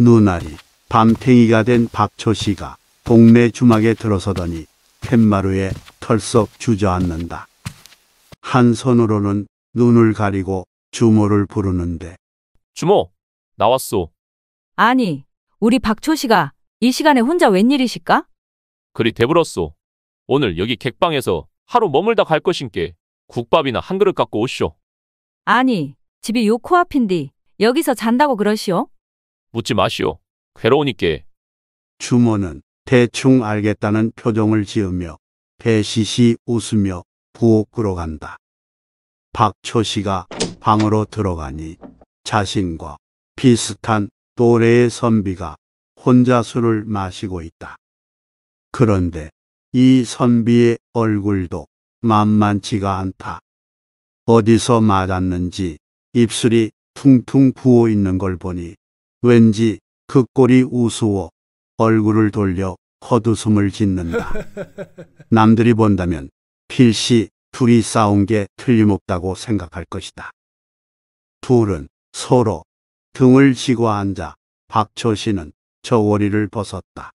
눈알이 밤탱이가 된 박초씨가 동네 주막에 들어서더니 팻마루에 털썩 주저앉는다. 한 손으로는 눈을 가리고 주모를 부르는데 주모, 나왔소. 아니, 우리 박초 씨가 이 시간에 혼자 웬일이실까? 그리 대불었소. 오늘 여기 객방에서 하루 머물다 갈 것인께 국밥이나 한 그릇 갖고 오쇼 아니, 집이 요 코앞인디 여기서 잔다고 그러시오? 묻지 마시오. 괴로우니께. 주모는 대충 알겠다는 표정을 지으며 배시시 웃으며 부엌 으로간다 박초 씨가 방으로 들어가니 자신과 비슷한 또래의 선비가 혼자 술을 마시고 있다. 그런데 이 선비의 얼굴도 만만치가 않다. 어디서 맞았는지 입술이 퉁퉁 부어 있는 걸 보니 왠지 그 꼴이 우스워 얼굴을 돌려 헛웃음을 짓는다. 남들이 본다면 필시 둘이 싸운 게 틀림없다고 생각할 것이다. 둘은 서로 등을 지고 앉아 박초씨는 저고리를 벗었다.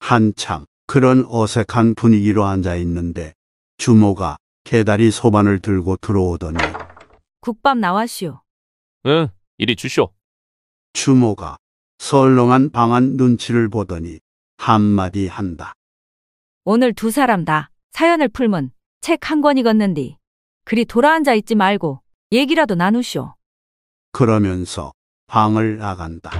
한참 그런 어색한 분위기로 앉아 있는데 주모가 개다리 소반을 들고 들어오더니 국밥 나와시오. 응, 이리 주쇼. 주모가 설렁한 방한 눈치를 보더니 한마디 한다. 오늘 두 사람 다 사연을 풀문 책한 권 읽었는디 그리 돌아앉아 있지 말고 얘기라도 나누쇼. 그러면서 방을 나간다.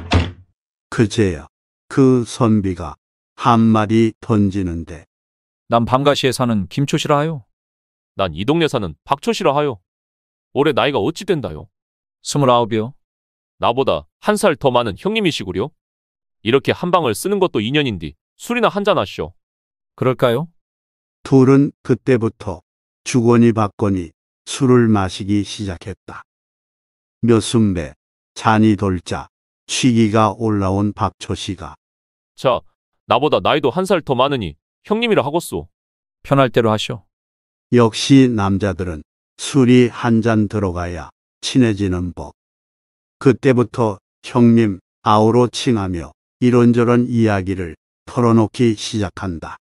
그제야 그 선비가 한마디 던지는데 난 방가시에 사는 김초시라 하요. 난이 동네 사는 박초시라 하요. 올해 나이가 어찌 된다요? 스물아홉이요. 나보다 한 살 더 많은 형님이시구려? 이렇게 한 방을 쓰는 것도 인연인디 술이나 한 잔 하시오. 그럴까요? 둘은 그때부터 주거니 받거니 술을 마시기 시작했다. 몇 순배, 잔이 돌자 취기가 올라온 박초 씨가 자, 나보다 나이도 한 살 더 많으니 형님이라 하겠소. 편할 대로 하시오. 역시 남자들은 술이 한 잔 들어가야 친해지는 법. 그때부터 형님, 아우로 칭하며 이런저런 이야기를 털어놓기 시작한다.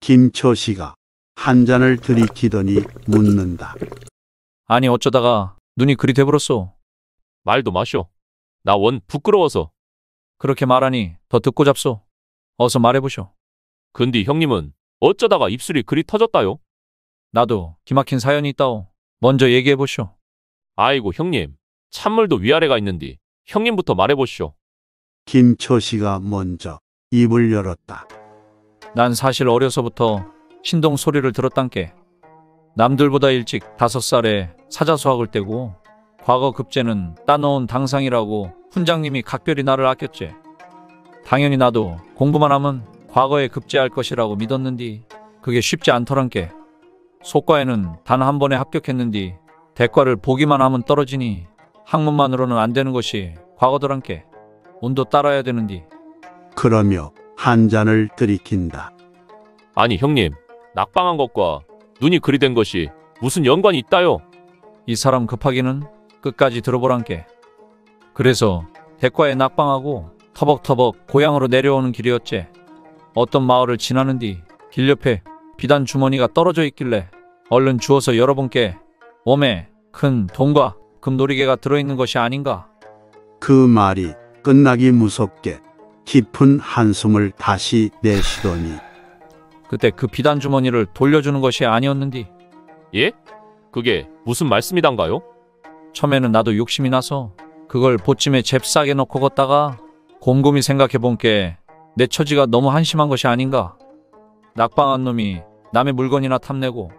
김초 씨가 한 잔을 들이키더니 묻는다. 아니 어쩌다가 눈이 그리 돼버렸어. 말도 마셔. 나 원 부끄러워서. 그렇게 말하니 더 듣고 잡소. 어서 말해보쇼. 근디 형님은 어쩌다가 입술이 그리 터졌다요? 나도 기막힌 사연이 있다오. 먼저 얘기해보쇼. 아이고 형님. 찬물도 위아래가 있는디 형님부터 말해보시오. 김초씨가 먼저 입을 열었다. 난 사실 어려서부터 신동 소리를 들었단께. 남들보다 일찍 다섯 살에 사자수학을 떼고 과거 급제는 따놓은 당상이라고 훈장님이 각별히 나를 아꼈제. 당연히 나도 공부만 하면 과거에 급제할 것이라고 믿었는디 그게 쉽지 않더란께. 속과에는 단 한 번에 합격했는디 대과를 보기만 하면 떨어지니 학문만으로는 안 되는 것이 과거들함께 운도 따라야 되는디. 그러며 한 잔을 들이킨다. 아니 형님, 낙방한 것과 눈이 그리 된 것이 무슨 연관이 있다요? 이 사람 급하기는 끝까지 들어보란께. 그래서 대과에 낙방하고 터벅터벅 고향으로 내려오는 길이었지. 어떤 마을을 지나는 뒤 길 옆에 비단 주머니가 떨어져 있길래 얼른 주워서 여러분께 몸에 큰 돈과 금도이개가 들어있는 것이 아닌가? 그 말이 끝나기 무섭게 깊은 한숨을 다시 내쉬더니 그때 그 비단 주머니를 돌려주는 것이 아니었는디. 예? 그게 무슨 말씀이던가요 처음에는 나도 욕심이 나서 그걸 보침에 잽싸게 넣고 걷다가 곰곰이 생각해본 게 내 처지가 너무 한심한 것이 아닌가. 낙방한 놈이 남의 물건이나 탐내고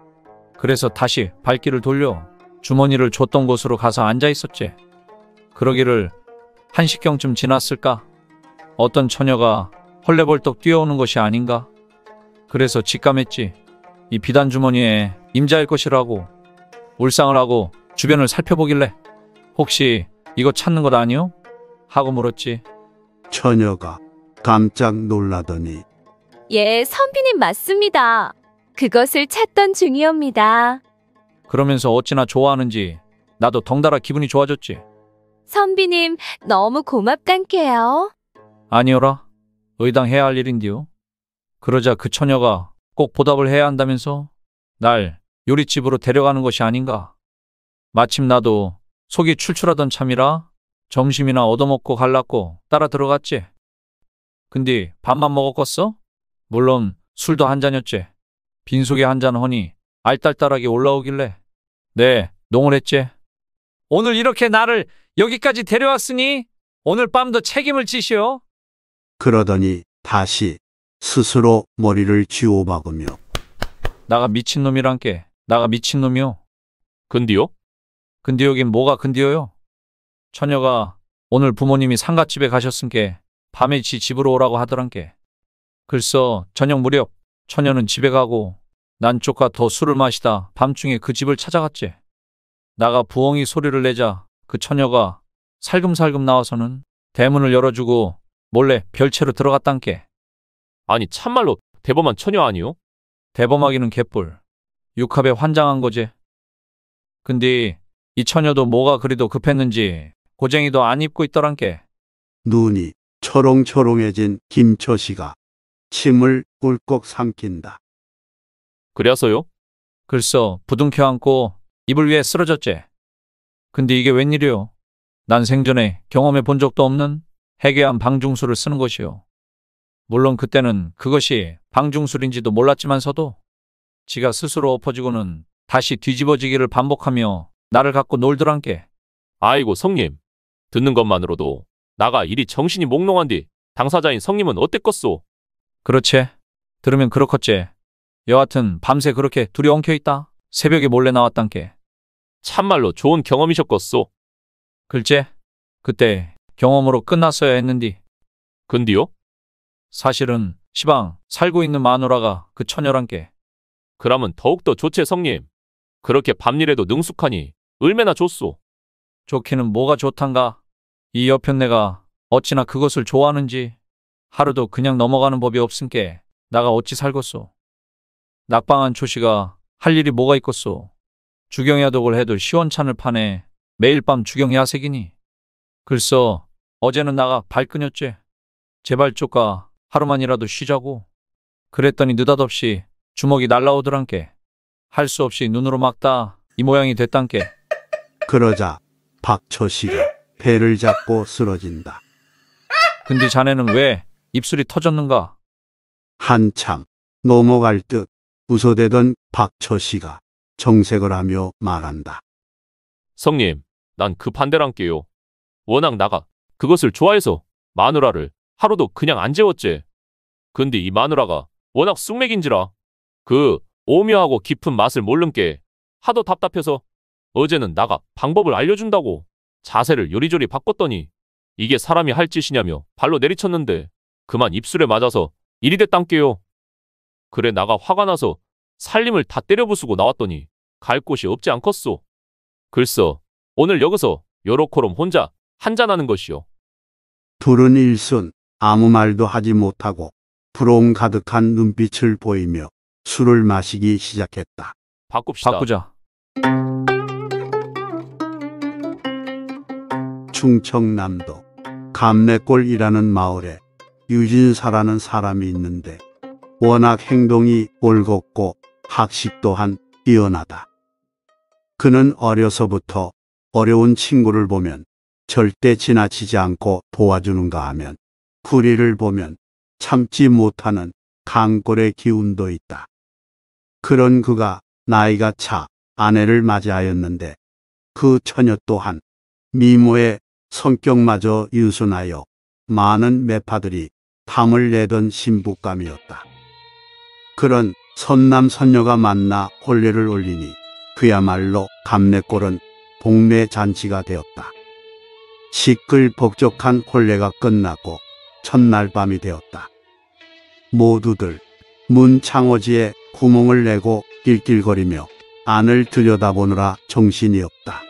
그래서 다시 발길을 돌려 주머니를 줬던 곳으로 가서 앉아 있었지. 그러기를 한시경쯤 지났을까? 어떤 처녀가 헐레벌떡 뛰어오는 것이 아닌가? 그래서 직감했지. 이 비단 주머니에 임자일 것이라고 울상을 하고 주변을 살펴보길래 혹시 이거 찾는 것 아니요? 하고 물었지. 처녀가 깜짝 놀라더니 예, 선비님 맞습니다. 그것을 찾던 중이옵니다. 그러면서 어찌나 좋아하는지 나도 덩달아 기분이 좋아졌지. 선비님 너무 고맙단께요. 아니오라. 의당해야 할 일인디요. 그러자 그 처녀가 꼭 보답을 해야 한다면서 날 요리집으로 데려가는 것이 아닌가. 마침 나도 속이 출출하던 참이라 점심이나 얻어먹고 갈랐고 따라 들어갔지. 근데 밥만 먹었겠어? 물론 술도 한 잔이었지. 빈속에 한 잔 허니 알딸딸하게 올라오길래 네, 농을했지 오늘 이렇게 나를 여기까지 데려왔으니 오늘 밤도 책임을 지시오. 그러더니 다시 스스로 머리를 쥐어박으며 나가 미친놈이란께 나가 미친놈이오 근디요? 근디요긴 뭐가 근디요요? 처녀가 오늘 부모님이 상갓집에 가셨은게 밤에 지 집으로 오라고 하더란께. 글쎄 저녁 무렵 처녀는 집에 가고 난 조카 더 술을 마시다 밤중에 그 집을 찾아갔지. 나가 부엉이 소리를 내자 그 처녀가 살금살금 나와서는 대문을 열어주고 몰래 별채로 들어갔단께. 아니 참말로 대범한 처녀 아니요? 대범하기는 개뿔. 육합에 환장한 거지. 근데 이 처녀도 뭐가 그리도 급했는지 고쟁이도 안 입고 있더란께. 눈이 초롱초롱해진 김초씨가 침을 꿀꺽 삼킨다. 그래서요? 글쎄 부둥켜 안고 이불 위에 쓰러졌지. 근데 이게 웬일이요? 난 생전에 경험해 본 적도 없는 해괴한 방중술을 쓰는 것이요. 물론 그때는 그것이 방중술인지도 몰랐지만서도 지가 스스로 엎어지고는 다시 뒤집어지기를 반복하며 나를 갖고 놀더란께. 아이고 성님, 듣는 것만으로도 나가 이리 정신이 몽롱한디 당사자인 성님은 어땠겠소? 그렇지. 들으면 그렇겠지. 여하튼 밤새 그렇게 둘이 엉켜있다. 새벽에 몰래 나왔단께. 참말로 좋은 경험이셨겠소. 글쎄, 그때 경험으로 끝났어야 했는디. 근디요? 사실은 시방 살고 있는 마누라가 그 처녀란께. 그러면 더욱더 좋지 성님. 그렇게 밤일에도 능숙하니 얼마나 좋소. 좋기는 뭐가 좋단가. 이 여편네가 어찌나 그것을 좋아하는지 하루도 그냥 넘어가는 법이 없은께 나가 어찌 살겠소. 낙방한 초씨가 할 일이 뭐가 있겠소. 주경야 독을 해도 시원찬을 판에 매일 밤 주경야 색이니. 글써 어제는 나가 발끈였제. 제발 쪼까 하루만이라도 쉬자고. 그랬더니 느닷없이 주먹이 날라오더란께. 할 수 없이 눈으로 막다 이 모양이 됐단께. 그러자 박초씨가 배를 잡고 쓰러진다. 근데 자네는 왜 입술이 터졌는가? 한참 넘어갈 듯 부서대던 박처 씨가 정색을 하며 말한다. 성님, 난 그반대란께요 워낙 나가 그것을 좋아해서 마누라를 하루도 그냥 안 재웠지. 근데 이 마누라가 워낙 쑥맥인지라 그 오묘하고 깊은 맛을 모른 께 하도 답답해서 어제는 나가 방법을 알려준다고 자세를 요리조리 바꿨더니 이게 사람이 할 짓이냐며 발로 내리쳤는데 그만 입술에 맞아서 이리 됐단께요. 그래 나가 화가 나서 살림을 다 때려부수고 나왔더니 갈 곳이 없지 않겠소. 글쎄 오늘 여기서 요로코롬 혼자 한잔하는 것이오 둘은 일순 아무 말도 하지 못하고 부러움 가득한 눈빛을 보이며 술을 마시기 시작했다. 바꿉시다. 바꾸자. 충청남도 감내골이라는 마을에 유진사라는 사람이 있는데 워낙 행동이 올곧고 학식 또한 뛰어나다. 그는 어려서부터 어려운 친구를 보면 절대 지나치지 않고 도와주는가 하면 구리를 보면 참지 못하는 강골의 기운도 있다. 그런 그가 나이가 차 아내를 맞이하였는데 그 처녀 또한 미모의 성격마저 유순하여 많은 매파들이 탐을 내던 신부감이었다. 그런 선남 선녀가 만나 혼례를 올리니 그야말로 감내골은 복례 잔치가 되었다. 시끌벅적한 혼례가 끝나고 첫날 밤이 되었다. 모두들 문 창호지에 구멍을 내고 낄낄거리며 안을 들여다보느라 정신이 없다.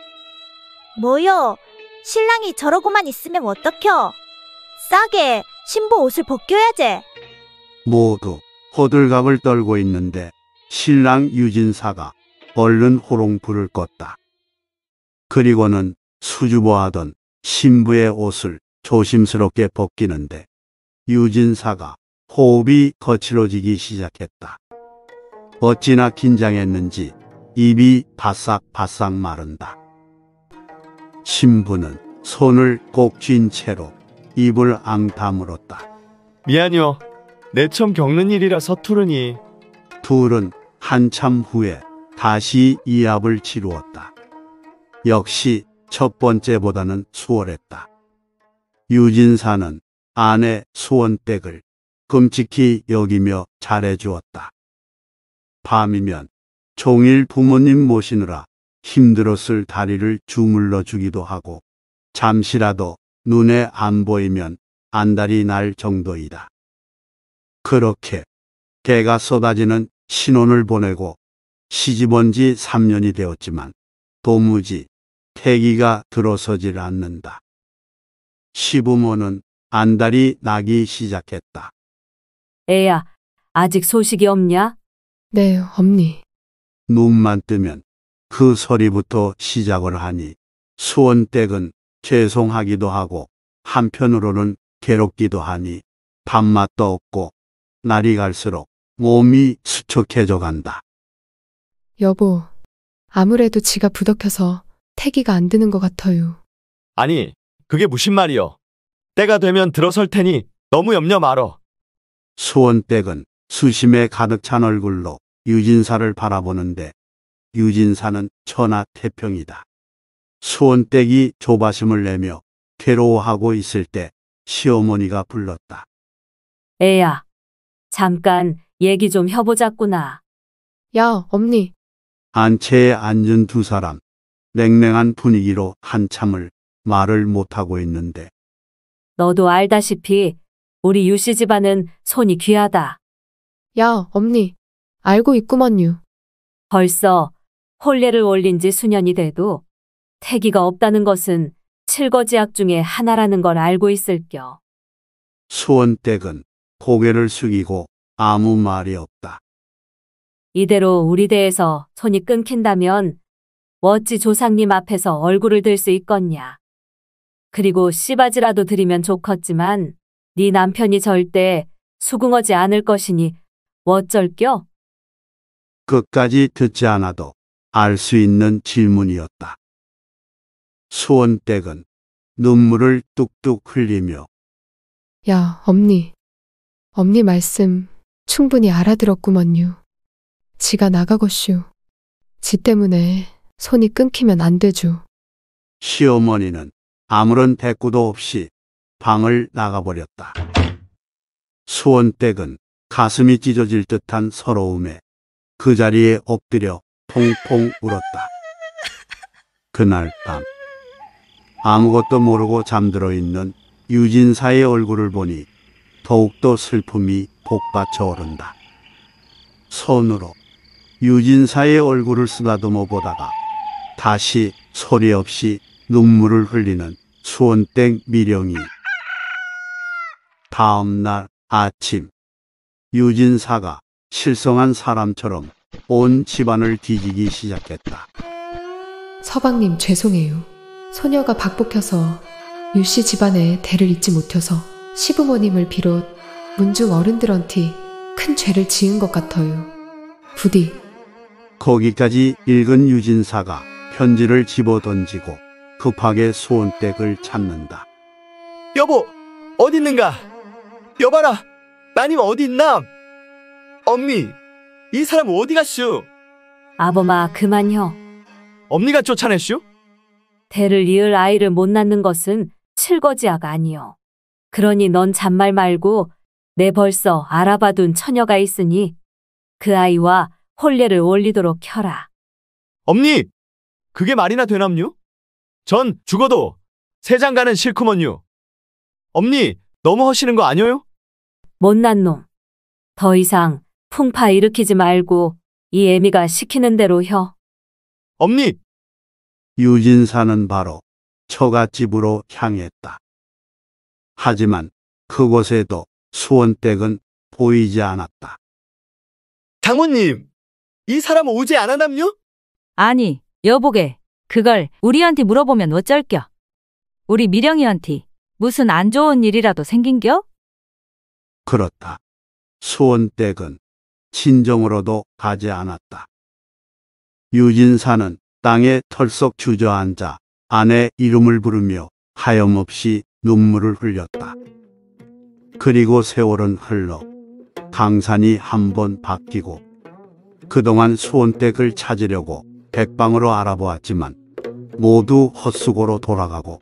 뭐요 신랑이 저러고만 있으면 어떡혀? 싸게 신부 옷을 벗겨야지. 모두 호들갑을 떨고 있는데 신랑 유진사가 얼른 호롱불을 껐다. 그리고는 수줍어하던 신부의 옷을 조심스럽게 벗기는데 유진사가 호흡이 거칠어지기 시작했다. 어찌나 긴장했는지 입이 바싹바싹 마른다. 신부는 손을 꼭 쥔 채로 입을 앙 다물었다. 미안요. 내 처음 겪는 일이라 서투르니 투울은 한참 후에 다시 이압을 치루었다. 역시 첫 번째보다는 수월했다. 유진사는 아내 수원댁을 끔찍히 여기며 잘해주었다. 밤이면 종일 부모님 모시느라 힘들었을 다리를 주물러 주기도 하고 잠시라도 눈에 안 보이면 안달이 날 정도이다. 그렇게 개가 쏟아지는 신혼을 보내고 시집온 지 3년이 되었지만 도무지 태기가 들어서질 않는다. 시부모는 안달이 나기 시작했다. 애야, 아직 소식이 없냐? 네, 엄니. 눈만 뜨면 그 소리부터 시작을 하니 수원댁은 죄송하기도 하고 한편으로는 괴롭기도 하니 밥맛도 없고 날이 갈수록 몸이 수척해져 간다. 여보, 아무래도 지가 부덕혀서 태기가 안 드는 것 같아요. 아니, 그게 무슨 말이여. 때가 되면 들어설 테니 너무 염려 말어. 수원백은 수심에 가득 찬 얼굴로 유진사를 바라보는데 유진사는 천하태평이다. 수원댁이 조바심을 내며 괴로워하고 있을 때 시어머니가 불렀다. 애야, 잠깐 얘기 좀 해보자꾸나. 야, 엄니. 안채에 앉은 두 사람. 냉랭한 분위기로 한참을 말을 못하고 있는데 너도 알다시피 우리 유씨 집안은 손이 귀하다. 야, 엄니. 알고 있구먼요. 벌써 혼례를 올린 지 수년이 돼도 태기가 없다는 것은 칠거지악 중에 하나라는 걸 알고 있을겨. 수원댁은 고개를 숙이고 아무 말이 없다. 이대로 우리 대에서 손이 끊긴다면 어찌 조상님 앞에서 얼굴을 들 수 있겠냐. 그리고 씨바지라도 드리면 좋겠지만 네 남편이 절대 수긍하지 않을 것이니 어쩔겨? 끝까지 듣지 않아도 알 수 있는 질문이었다. 수원댁은 눈물을 뚝뚝 흘리며 야, 엄니. 엄니 말씀 충분히 알아들었구먼요. 지가 나가고슈. 지 때문에 손이 끊기면 안 되죠. 시어머니는 아무런 대꾸도 없이 방을 나가버렸다. 수원댁은 가슴이 찢어질 듯한 서러움에 그 자리에 엎드려 퐁퐁 울었다. 그날 밤 아무것도 모르고 잠들어 있는 유진사의 얼굴을 보니 더욱더 슬픔이 복받쳐 오른다. 손으로 유진사의 얼굴을 쓰다듬어 보다가 다시 소리 없이 눈물을 흘리는 수원댁 미령이 다음 날 아침 유진사가 실성한 사람처럼 온 집안을 뒤지기 시작했다. 서방님 죄송해요. 소녀가 박복혀서 유씨 집안에 대를 잇지 못해서 시부모님을 비롯 문중 어른들한테 큰 죄를 지은 것 같아요. 부디. 거기까지 읽은 유진사가 편지를 집어던지고 급하게 소원댁을 찾는다. 여보, 어디 있는가? 여봐라, 나님 어디 있나? 엄니, 이 사람 어디 갔슈? 아버마 그만혀. 엄니가 쫓아냈슈? 대를 이을 아이를 못 낳는 것은 칠거지아가 아니요. 그러니 넌 잔말 말고 내 벌써 알아봐둔 처녀가 있으니 그 아이와 혼례를 올리도록 켜라. 엄니! 그게 말이나 되남요전 죽어도 세장 가는 싫구먼요. 엄니, 너무 허시는 거 아니에요? 못난 놈. 더 이상 풍파 일으키지 말고 이 애미가 시키는 대로 혀. 엄니! 유진사는 바로 처갓집으로 향했다. 하지만 그곳에도 수원댁은 보이지 않았다. 장모님, 이 사람 오지 않았남요? 아니, 여보게. 그걸 우리한테 물어보면 어쩔겨. 우리 미령이한테 무슨 안 좋은 일이라도 생긴겨? 그렇다. 수원댁은 친정으로도 가지 않았다. 유진사는 땅에 털썩 주저앉아 아내 이름을 부르며 하염없이 눈물을 흘렸다. 그리고 세월은 흘러 강산이 한번 바뀌고 그동안 수원댁을 찾으려고 백방으로 알아보았지만 모두 헛수고로 돌아가고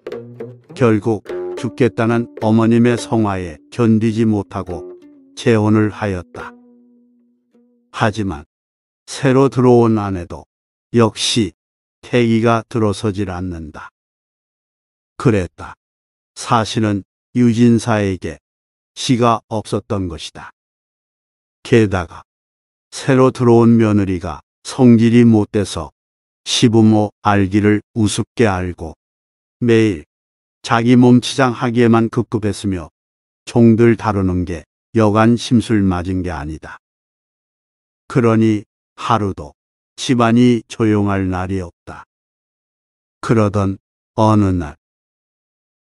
결국 죽겠다는 어머님의 성화에 견디지 못하고 재혼을 하였다. 하지만 새로 들어온 아내도 역시 태기가 들어서질 않는다. 그랬다. 사실은 유진사에게 시가 없었던 것이다. 게다가 새로 들어온 며느리가 성질이 못돼서 시부모 알기를 우습게 알고 매일 자기 몸치장하기에만 급급했으며 종들 다루는 게 여간 심술 맞은 게 아니다. 그러니 하루도 집안이 조용할 날이 없다. 그러던 어느 날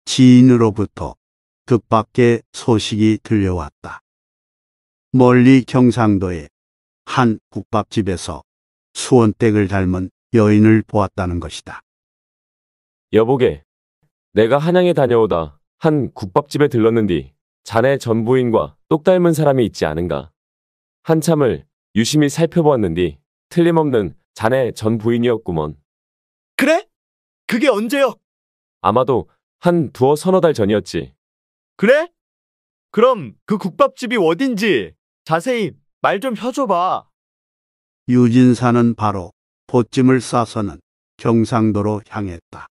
지인으로부터 뜻밖의 소식이 들려왔다. 멀리 경상도의 한 국밥집에서 수원댁을 닮은 여인을 보았다는 것이다. 여보게, 내가 한양에 다녀오다 한 국밥집에 들렀는디 자네 전부인과 똑 닮은 사람이 있지 않은가. 한참을 유심히 살펴보았는디 틀림없는 자네 전부인이었구먼. 그래? 그게 언제요? 아마도 한 두어 서너 달 전이었지. 그래? 그럼 그 국밥집이 어딘지 자세히 말 좀 펴줘봐. 유진사는 바로 보찜을 싸서는 경상도로 향했다.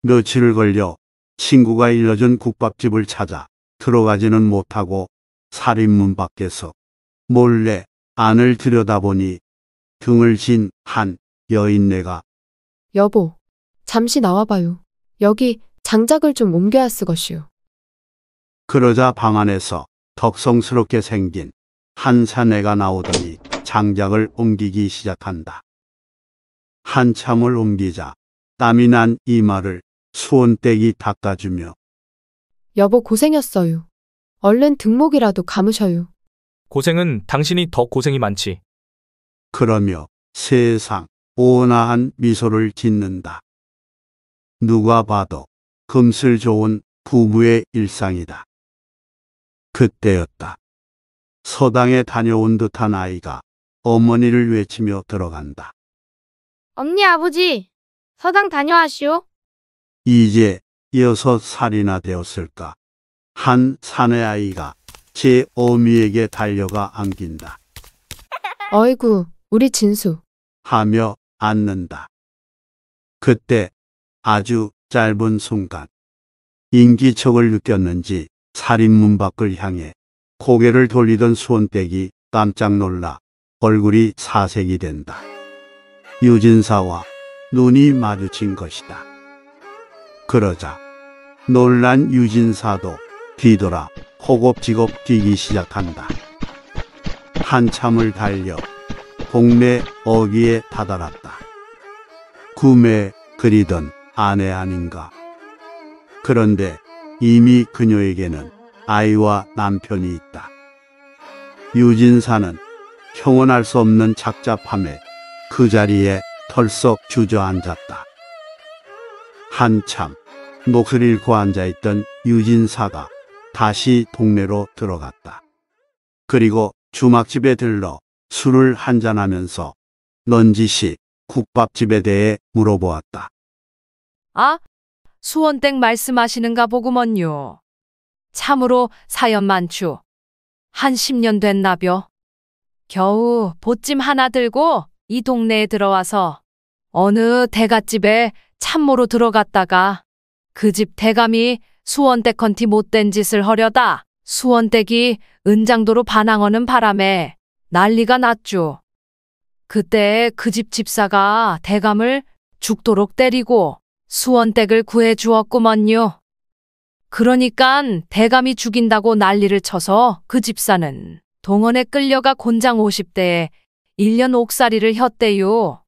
며칠을 걸려 친구가 일러준 국밥집을 찾아 들어가지는 못하고 살인문 밖에서 몰래 안을 들여다보니 등을 진 한 여인네가 여보, 잠시 나와봐요. 여기 장작을 좀 옮겨야 쓰것이오 그러자 방 안에서 덕성스럽게 생긴 한 사내가 나오더니 장작을 옮기기 시작한다. 한참을 옮기자 땀이 난 이마를 수온떼기 닦아주며 여보 고생했어요. 얼른 등목이라도 감으셔요. 고생은 당신이 더 고생이 많지. 그러며 세상 온화한 미소를 짓는다. 누가 봐도 금슬 좋은 부부의 일상이다. 그때였다. 서당에 다녀온 듯한 아이가 어머니를 외치며 들어간다. 언니 아버지, 서당 다녀와시오 이제 여섯 살이나 되었을까. 한 사내 아이가 제 어미에게 달려가 안긴다. 어이구, 우리 진수. 하며 앉는다 그때 아주 짧은 순간 인기척을 느꼈는지 살인문 밖을 향해 고개를 돌리던 수원댁이 깜짝 놀라 얼굴이 사색이 된다. 유진사와 눈이 마주친 것이다. 그러자 놀란 유진사도 뒤돌아 허겁지겁 뛰기 시작한다. 한참을 달려 동네 어귀에 다다랐다. 구매 그리던 아내 아닌가. 그런데 이미 그녀에게는 아이와 남편이 있다. 유진사는 형언할 수 없는 착잡함에 그 자리에 털썩 주저앉았다. 한참 목을 잃고 앉아있던 유진사가 다시 동네로 들어갔다. 그리고 주막집에 들러 술을 한잔하면서 넌지시 국밥집에 대해 물어보았다. 아? 수원댁 말씀하시는가 보구먼요. 참으로 사연 많추. 한 10년 됐나벼. 겨우 보찜 하나 들고 이 동네에 들어와서 어느 대갓집에 참모로 들어갔다가 그 집 대감이 수원댁 컨티 못된 짓을 허려다 수원댁이 은장도로 반항하는 바람에 난리가 났죠. 그때 그 집 집사가 대감을 죽도록 때리고 수원댁을 구해 주었구먼요. 그러니깐 대감이 죽인다고 난리를 쳐서 그 집사는 동원에 끌려가 곤장 50대에 1년 옥살이를 혔대요.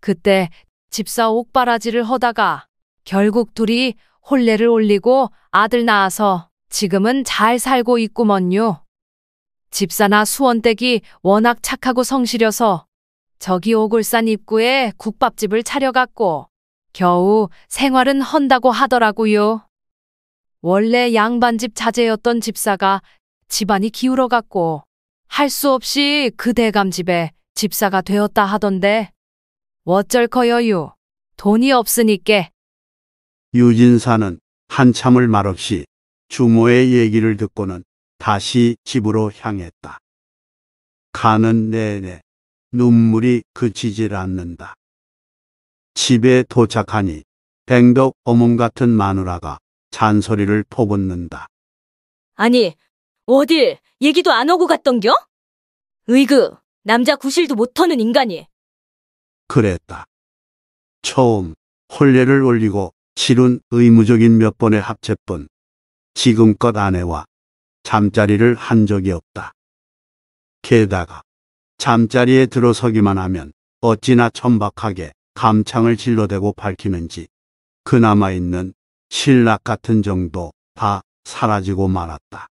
그때 집사 옥바라지를 허다가 결국 둘이 혼례를 올리고 아들 낳아서 지금은 잘 살고 있구먼요. 집사나 수원댁이 워낙 착하고 성실여서 저기 오글산 입구에 국밥집을 차려갔고 겨우 생활은 헌다고 하더라고요. 원래 양반집 자제였던 집사가 집안이 기울어갔고 할 수 없이 그 대감집에 집사가 되었다 하던데 어쩔커여유 돈이 없으니께 유진사는 한참을 말없이 주모의 얘기를 듣고는 다시 집으로 향했다. 가는 내내 눈물이 그치질 않는다. 집에 도착하니 뱅덕 어멈 같은 마누라가 잔소리를 퍼붓는다. 아니, 어딜 얘기도 안 오고 갔던겨? 의그, 남자 구실도 못하는 인간이. 그랬다. 처음 혼례를 올리고 치룬 의무적인 몇 번의 합체뿐 지금껏 아내와 잠자리를 한 적이 없다. 게다가 잠자리에 들어서기만 하면 어찌나 천박하게 감창을 질러대고 밝히는지 그나마있는 신락 같은 정도 다 사라지고 말았다.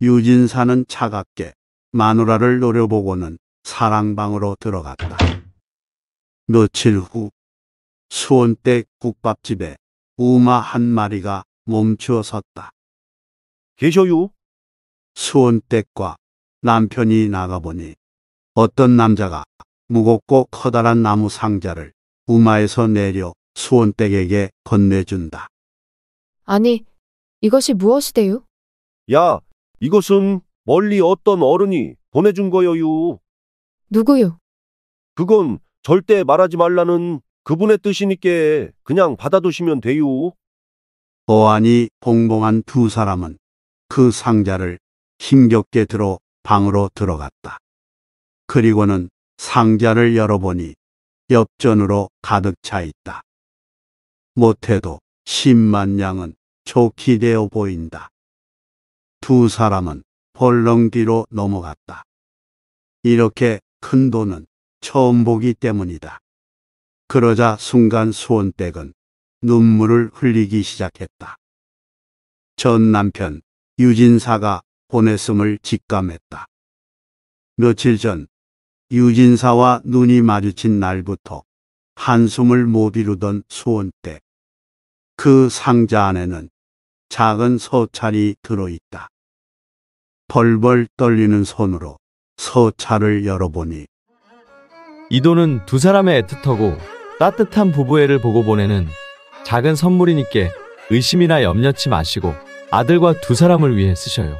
유진사는 차갑게 마누라를 노려보고는 사랑방으로 들어갔다. 며칠 후 수원댁 국밥집에 우마 한 마리가 멈추어 섰다. 계셔요? 수원댁과 남편이 나가보니 어떤 남자가 무겁고 커다란 나무 상자를 우마에서 내려 수원댁에게 건네준다. 아니, 이것이 무엇이대요? 야, 이것은 멀리 어떤 어른이 보내준 거여유. 누구요? 그건 절대 말하지 말라는 그분의 뜻이니께 그냥 받아두시면 돼요. 어안이 봉봉한 두 사람은 그 상자를 힘겹게 들어 방으로 들어갔다. 그리고는 상자를 열어보니 엽전으로 가득 차 있다. 못해도 10만 양은 좋게 되어 보인다. 두 사람은 벌렁뒤로 넘어갔다. 이렇게 큰 돈은 처음 보기 때문이다. 그러자 순간 수원댁은 눈물을 흘리기 시작했다. 전 남편 유진사가 보냈음을 직감했다. 며칠 전 유진사와 눈이 마주친 날부터 한숨을 못 이루던 수원댁. 그 상자 안에는 작은 서찰이 들어있다. 벌벌 떨리는 손으로 서찰을 열어보니 이도는 두 사람의 애틋하고 따뜻한 부부애를 보고 보내는 작은 선물이니께 의심이나 염려치 마시고 아들과 두 사람을 위해 쓰셔요.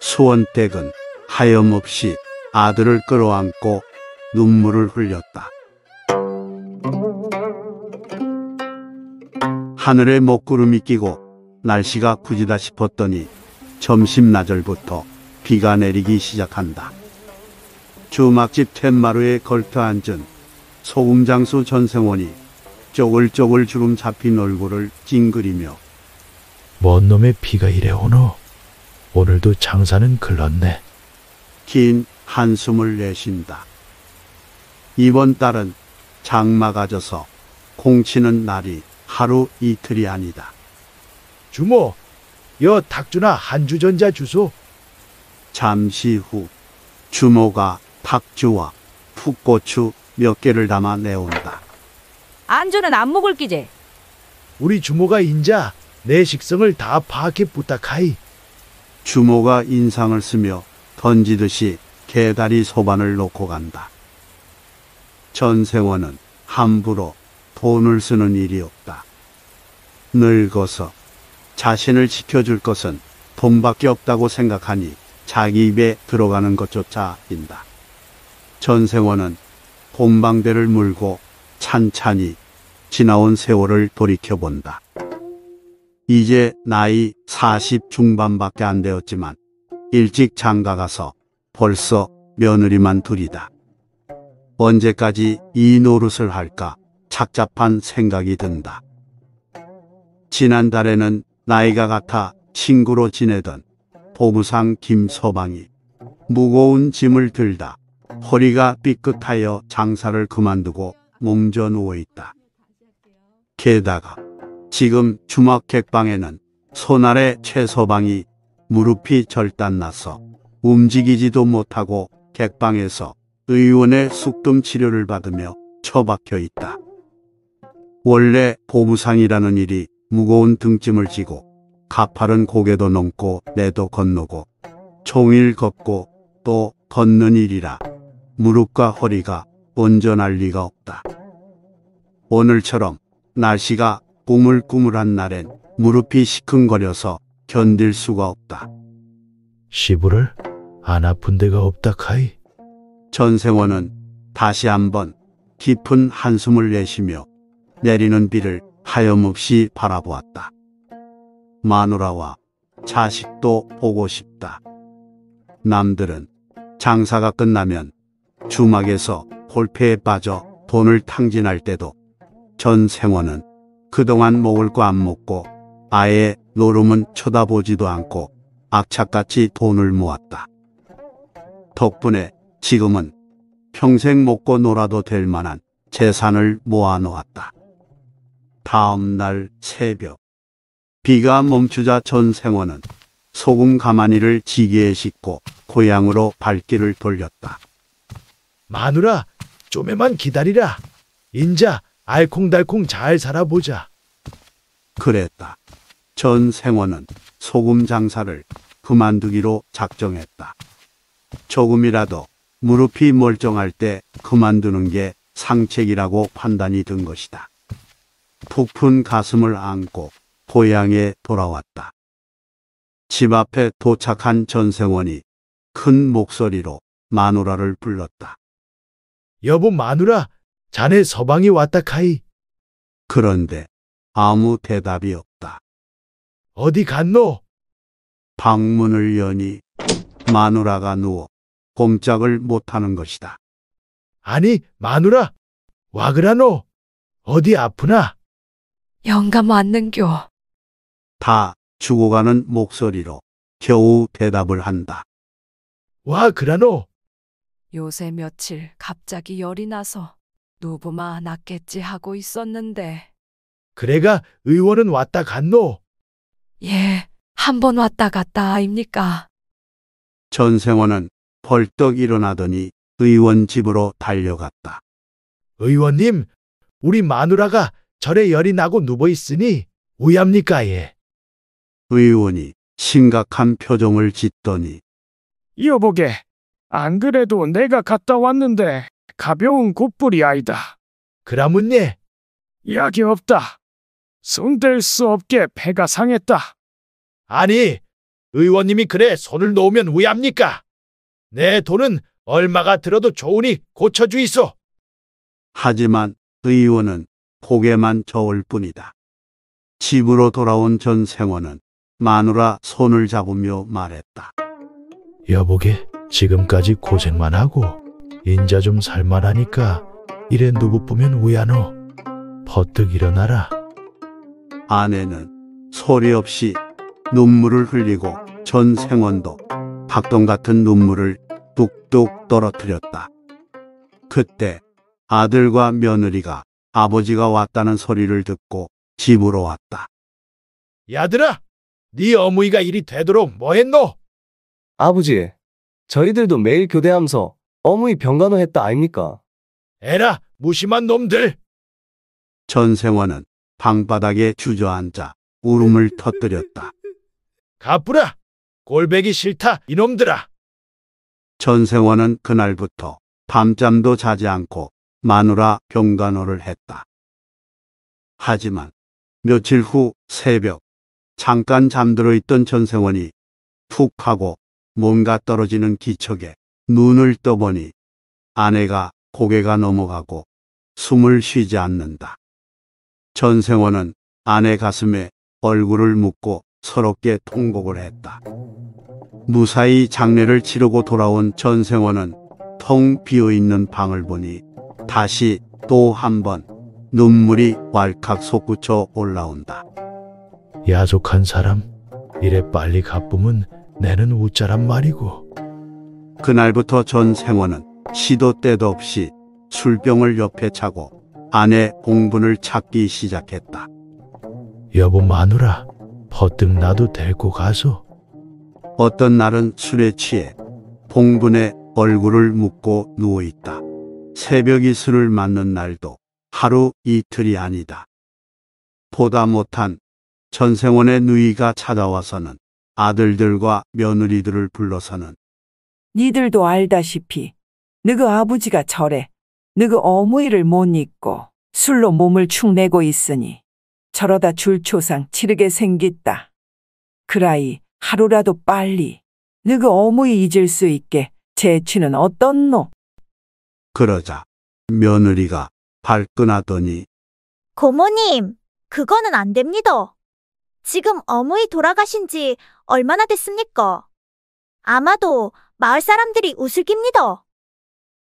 수원댁은 하염없이 아들을 끌어안고 눈물을 흘렸다. 하늘에 먹구름이 끼고 날씨가 굳이다 싶었더니 점심나절부터 비가 내리기 시작한다. 주막집 텐마루에 걸터 앉은 소금장수 전생원이 쪼글쪼글 주름 잡힌 얼굴을 찡그리며 뭔 놈의 비가 이래 오노? 오늘도 장사는 글렀네. 긴 한숨을 내쉰다. 이번 달은 장마가 져서 공치는 날이 하루 이틀이 아니다. 주모, 여 탁주나 한주전자 주소. 잠시 후 주모가 탁주와 풋고추 몇 개를 담아 내온다. 안주는 안 먹을 끼제. 우리 주모가 인자 내 식성을 다 파악해 부탁하이. 주모가 인상을 쓰며 던지듯이 개다리 소반을 놓고 간다. 전생원은 함부로 돈을 쓰는 일이 없다. 늙어서 자신을 지켜줄 것은 돈밖에 없다고 생각하니 자기 입에 들어가는 것조차 아낀다. 전생원은 곰방대를 물고 찬찬히 지나온 세월을 돌이켜본다. 이제 나이 40 중반밖에 안 되었지만 일찍 장가가서 벌써 며느리만 둘이다. 언제까지 이 노릇을 할까 착잡한 생각이 든다. 지난달에는 나이가 같아 친구로 지내던 보부상 김서방이 무거운 짐을 들다 허리가 삐끗하여 장사를 그만두고 몸져 누워있다. 게다가 지금 주막 객방에는 소아래 최서방이 무릎이 절단났어 움직이지도 못하고 객방에서 의원의 숙등 치료를 받으며 처박혀 있다. 원래 보무상이라는 일이 무거운 등짐을 지고 가파른 고개도 넘고 내도 건너고 종일 걷고 또 걷는 일이라 무릎과 허리가 온전할 리가 없다. 오늘처럼 날씨가 꾸물꾸물한 날엔 무릎이 시큰거려서 견딜 수가 없다. 시부를 안 아픈 데가 없다 카이. 전생원은 다시 한번 깊은 한숨을 내쉬며 내리는 비를 하염없이 바라보았다. 마누라와 자식도 보고 싶다. 남들은 장사가 끝나면 주막에서 골패에 빠져 돈을 탕진할 때도 전생원은 그동안 먹을 거 안 먹고 아예 노름은 쳐다보지도 않고 악착같이 돈을 모았다. 덕분에 지금은 평생 먹고 놀아도 될 만한 재산을 모아놓았다. 다음 날 새벽 비가 멈추자 전생원은 소금 가마니를 지게에 싣고 고향으로 발길을 돌렸다. 마누라, 좀에만 기다리라. 인자 알콩달콩 잘 살아보자. 그랬다. 전생원은 소금 장사를 그만두기로 작정했다. 조금이라도 무릎이 멀쩡할 때 그만두는 게 상책이라고 판단이 든 것이다. 푹 푼 가슴을 안고 고향에 돌아왔다. 집 앞에 도착한 전생원이 큰 목소리로 마누라를 불렀다. 여보 마누라, 자네 서방이 왔다 카이. 그런데 아무 대답이 없다. 어디 갔노? 방문을 여니 마누라가 누워 꼼짝을 못하는 것이다. 아니, 마누라, 와 그라노. 어디 아프나? 영감 왔는교. 다 죽어가는 목소리로 겨우 대답을 한다. 와 그라노. 요새 며칠 갑자기 열이 나서 누부마 낫겠지 하고 있었는데 그래가 의원은 왔다 갔노. 예, 한 번 왔다 갔다 아입니까? 전생원은 벌떡 일어나더니 의원 집으로 달려갔다. 의원님, 우리 마누라가 절에 열이 나고 누워 있으니 오합니까 예. 의원이 심각한 표정을 짓더니 여보게, 안 그래도 내가 갔다 왔는데 가벼운 곧불이 아이다. 그라문예, 약이 없다. 손댈 수 없게 배가 상했다. 아니, 의원님이 그래 손을 놓으면 왜합니까? 내 돈은 얼마가 들어도 좋으니 고쳐주이소. 하지만 의원은 고개만 저을 뿐이다. 집으로 돌아온 전 생원은 마누라 손을 잡으며 말했다. 여보게 지금까지 고생만 하고 인자 좀 살만하니까 이래 누구 보면 우야노 버뜩 일어나라. 아내는 소리 없이 눈물을 흘리고 전 생원도 박동 같은 눈물을 뚝뚝 떨어뜨렸다. 그때 아들과 며느리가 아버지가 왔다는 소리를 듣고 집으로 왔다. 야들아, 네 어머니가 이리 되도록 뭐했노? 아버지, 저희들도 매일 교대하면서 어머니 병간호 했다 아닙니까? 에라, 무심한 놈들! 전생원은 방바닥에 주저앉아 울음을 터뜨렸다. 가뿌라! 골배기 싫다, 이놈들아! 전생원은 그날부터 밤잠도 자지 않고 마누라 경간호를 했다. 하지만 며칠 후 새벽 잠깐 잠들어 있던 전생원이푹 하고 뭔가 떨어지는 기척에 눈을 떠보니 아내가 고개가 넘어가고 숨을 쉬지 않는다. 전생원은 아내 가슴에 얼굴을 묻고 서럽게 통곡을 했다. 무사히 장례를 치르고 돌아온 전생원은 텅 비어있는 방을 보니 다시 또 한 번 눈물이 왈칵 솟구쳐 올라온다. 야속한 사람, 이래 빨리 갚으면 내는 웃자란 말이고. 그날부터 전생원은 시도 때도 없이 술병을 옆에 차고 아내 봉분을 찾기 시작했다. 여보 마누라, 버뜩 나도 데리고 가소 어떤 날은 술에 취해 봉분에 얼굴을 묶고 누워있다. 새벽 이술을 맞는 날도 하루 이틀이 아니다. 보다 못한 전생원의 누이가 찾아와서는 아들들과 며느리들을 불러서는 니들도 알다시피 너그 아버지가 절에 너그 어무이를 못 잊고 술로 몸을 축내고 있으니 저러다 줄초상 치르게 생겼다. 그라이 하루라도 빨리 느그 어무이 잊을 수 있게 제치는 어떻노? 그러자 며느리가 발끈하더니 고모님, 그거는 안 됩니다. 지금 어머이 돌아가신 지 얼마나 됐습니까? 아마도 마을 사람들이 웃을 깁니다.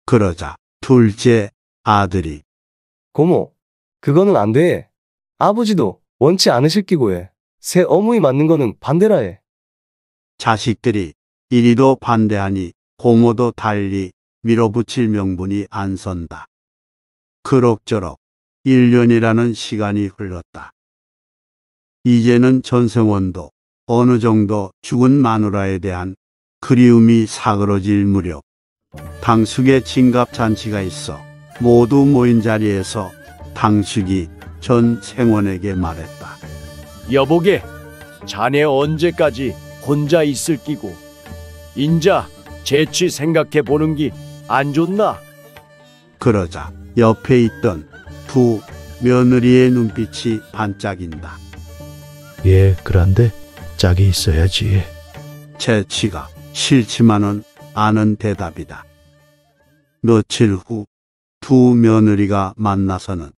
그러자 둘째 아들이 고모, 그거는 안 돼. 아버지도 원치 않으실 기고에 새어머니 맞는 거는 반대라 해. 자식들이 이리도 반대하니 고모도 달리 밀어붙일 명분이 안 선다. 그럭저럭 1년이라는 시간이 흘렀다. 이제는 전생원도 어느 정도 죽은 마누라에 대한 그리움이 사그러질 무렵 당숙의 진갑잔치가 있어 모두 모인 자리에서 당숙이 전 생원에게 말했다. 여보게, 자네 언제까지 혼자 있을 끼고 인자 재치 생각해 보는 게 안 좋나? 그러자 옆에 있던 두 며느리의 눈빛이 반짝인다. 예, 그런데 짝이 있어야지. 재치가 싫지만은 않은 대답이다. 며칠 후 두 며느리가 만나서는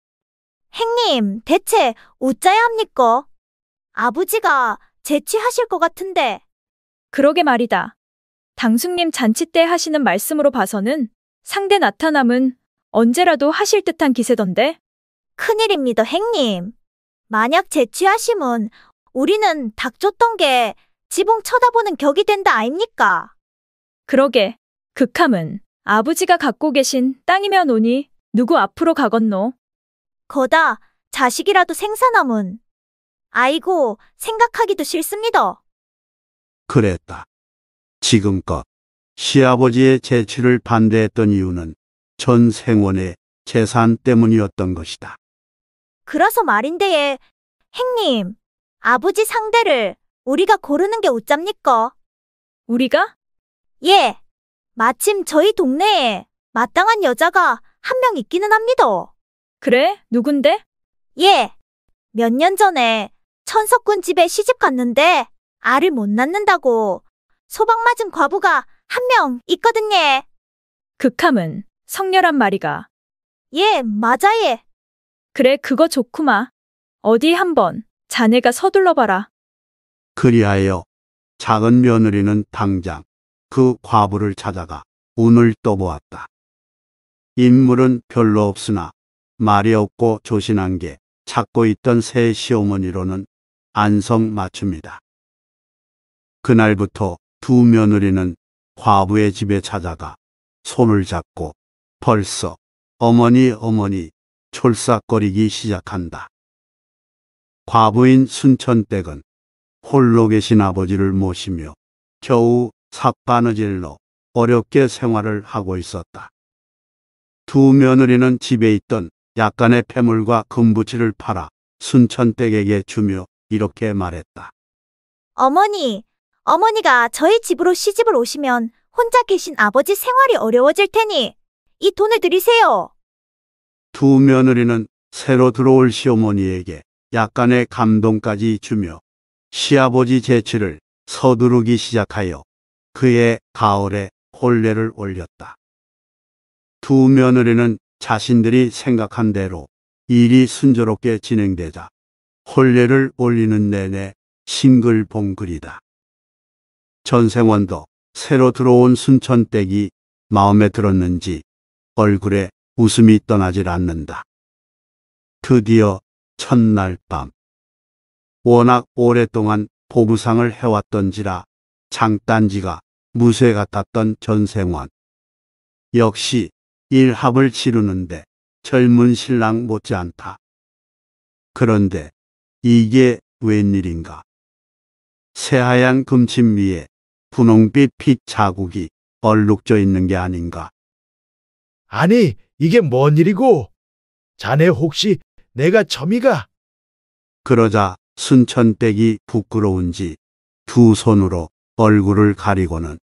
행님, 대체 어짜야 합니까? 아버지가 재취하실 것 같은데. 그러게 말이다. 당숙님 잔치 때 하시는 말씀으로 봐서는 상대 나타남은 언제라도 하실 듯한 기세던데. 큰일입니다, 행님. 만약 재취하시면 우리는 닥쳤던 게 지붕 쳐다보는 격이 된다 아닙니까 그러게. 극함은 아버지가 갖고 계신 땅이면 오니 누구 앞으로 가겄노 거다, 자식이라도 생사남은. 아이고, 생각하기도 싫습니다. 그랬다. 지금껏 시아버지의 재취를 반대했던 이유는 전 생원의 재산 때문이었던 것이다. 그래서 말인데에, 행님, 아버지 상대를 우리가 고르는 게 어쩝니까? 우리가? 예, 마침 저희 동네에 마땅한 여자가 한 명 있기는 합니다. 그래? 누군데? 예. 몇 년 전에 천석군 집에 시집 갔는데 알을 못 낳는다고 소방맞은 과부가 한 명 있거든요. 극함은 성렬한 말이가. 예, 맞아예 그래, 그거 좋구마. 어디 한번 자네가 서둘러 봐라. 그리하여 작은 며느리는 당장 그 과부를 찾아가 운을 떠보았다. 인물은 별로 없으나 말이 없고 조신한 게 찾고 있던 새 시어머니로는 안성 맞춥니다. 그날부터 두 며느리는 과부의 집에 찾아가 손을 잡고 벌써 어머니 어머니 촐싹거리기 시작한다. 과부인 순천댁은 홀로 계신 아버지를 모시며 겨우 삿바느질로 어렵게 생활을 하고 있었다. 두 며느리는 집에 있던 약간의 폐물과 금부치를 팔아 순천댁에게 주며 이렇게 말했다. 어머니, 어머니가 저희 집으로 시집을 오시면 혼자 계신 아버지 생활이 어려워질 테니 이 돈을 드리세요. 두 며느리는 새로 들어올 시어머니에게 약간의 감동까지 주며 시아버지 재치를 서두르기 시작하여 그의 가을에 혼례를 올렸다. 두 며느리는 자신들이 생각한 대로 일이 순조롭게 진행되자 혼례를 올리는 내내 싱글봉글이다. 전생원도 새로 들어온 순천댁이 마음에 들었는지 얼굴에 웃음이 떠나질 않는다. 드디어 첫날 밤. 워낙 오랫동안 보부상을 해왔던지라 장단지가 무쇠 같았던 전생원. 역시 일합을 치르는데 젊은 신랑 못지않다. 그런데 이게 웬일인가? 새하얀 금침 위에 분홍빛 핏 자국이 얼룩져 있는 게 아닌가? 아니, 이게 뭔 일이고? 자네 혹시 내가 점이가? 그러자 순천댁이 부끄러운지 두 손으로 얼굴을 가리고는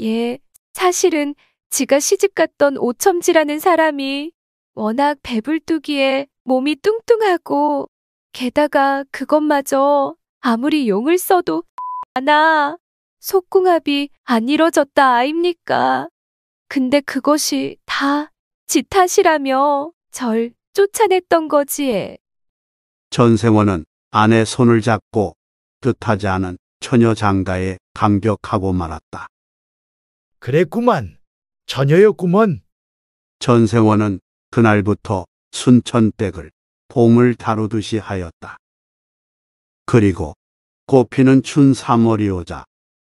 예, 사실은 지가 시집갔던 오첨지라는 사람이 워낙 배불뚝이에 몸이 뚱뚱하고 게다가 그것마저 아무리 용을 써도 안아 속궁합이 안 이뤄졌다 아입니까? 근데 그것이 다 지 탓이라며 절 쫓아냈던 거지에. 전생원은 아내 손을 잡고 뜻하지 않은 처녀 장가에 감격하고 말았다. 그랬구만. 전혀였구먼. 전세원은 그날부터 순천댁을 봄을 다루듯이 하였다. 그리고 꽃피는 춘 3월이 오자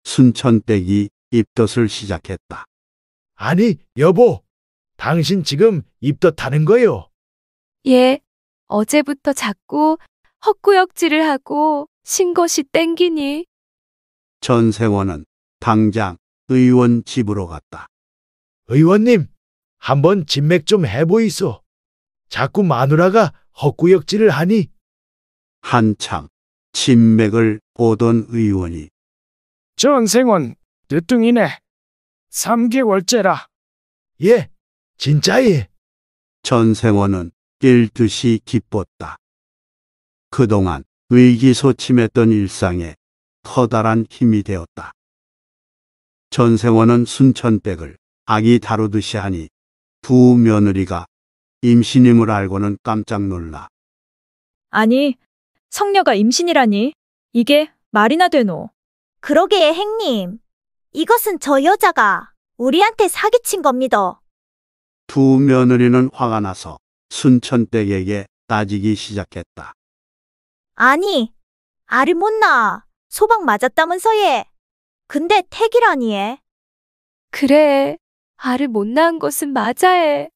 순천댁이 입덧을 시작했다. 아니, 여보, 당신 지금 입덧하는 거요? 예, 어제부터 자꾸 헛구역질을 하고 신것이 땡기니 전세원은 당장 의원 집으로 갔다. 의원님, 한번 진맥 좀 해보이소. 자꾸 마누라가 헛구역질을 하니 한창 진맥을 보던 의원이 전생원 늦둥이네. 3개월째라. 예, 진짜예. 전생원은 일듯이 기뻤다. 그동안 의기소침했던 일상에 커다란 힘이 되었다. 전생원은 순천백을 아기 다루듯이 하니 두 며느리가 임신임을 알고는 깜짝 놀라. 아니, 성녀가 임신이라니. 이게 말이나 되노. 그러게 행님. 이것은 저 여자가 우리한테 사기친 겁니다. 두 며느리는 화가 나서 순천댁에게 따지기 시작했다. 아니, 알이못나 소방 맞았다면서예. 근데 택이라니에. 그래, 알을 못 낳은 것은 맞아해.